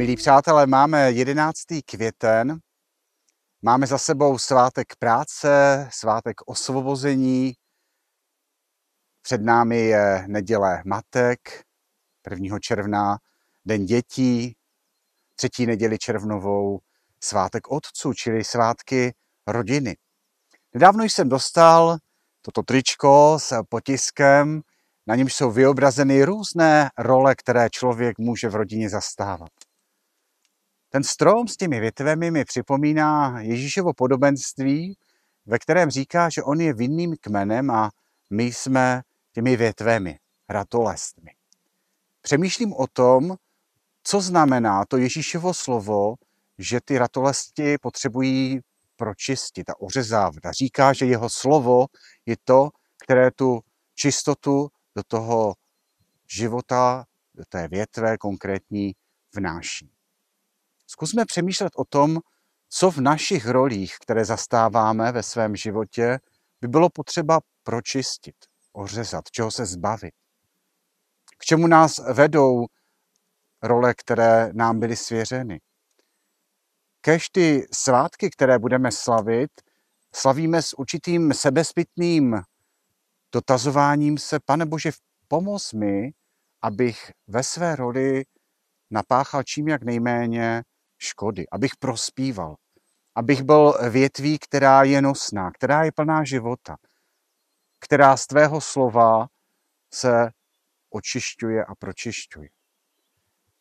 Milí přátelé, máme 11. květen, máme za sebou svátek práce, svátek osvobození, před námi je neděle matek, 1. června den dětí, třetí neděli červnovou svátek otců, čili svátky rodiny. Nedávno jsem dostal toto tričko s potiskem, na něm jsou vyobrazeny různé role, které člověk může v rodině zastávat. Ten strom s těmi větvemi mi připomíná Ježíšovo podobenství, ve kterém říká, že on je vinným kmenem a my jsme těmi větvemi, ratolestmi. Přemýšlím o tom, co znamená to Ježíšovo slovo, že ty ratolesti potřebují pročistit a ořezávat. A říká, že jeho slovo je to, které tu čistotu do toho života, do té větve konkrétní vnáší. Zkusme přemýšlet o tom, co v našich rolích, které zastáváme ve svém životě, by bylo potřeba pročistit, ořezat, čeho se zbavit. K čemu nás vedou role, které nám byly svěřeny. Kež ty svátky, které budeme slavit, slavíme s určitým sebezbytným dotazováním se, pane Bože, pomoz mi, abych ve své roli napáchal čím jak nejméně škody, abych prospíval, abych byl větví, která je nosná, která je plná života, která z tvého slova se očišťuje a pročišťuje.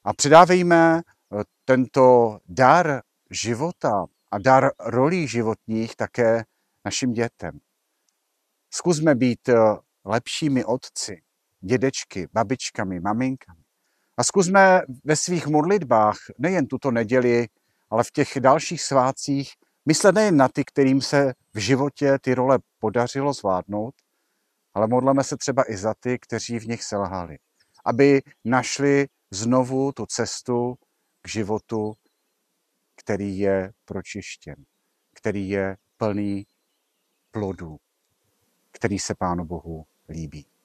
A předávejme eh, tento dar života a dar rolí životních také našim dětem. Zkusme být eh, lepšími otci, dědečky, babičkami, maminkami. A zkusme ve svých modlitbách, nejen tuto neděli, ale v těch dalších svácích, myslet nejen na ty, kterým se v životě ty role podařilo zvládnout, ale modleme se třeba i za ty, kteří v nich selhali, aby našli znovu tu cestu k životu, který je pročištěn, který je plný plodů, který se Pánu Bohu líbí.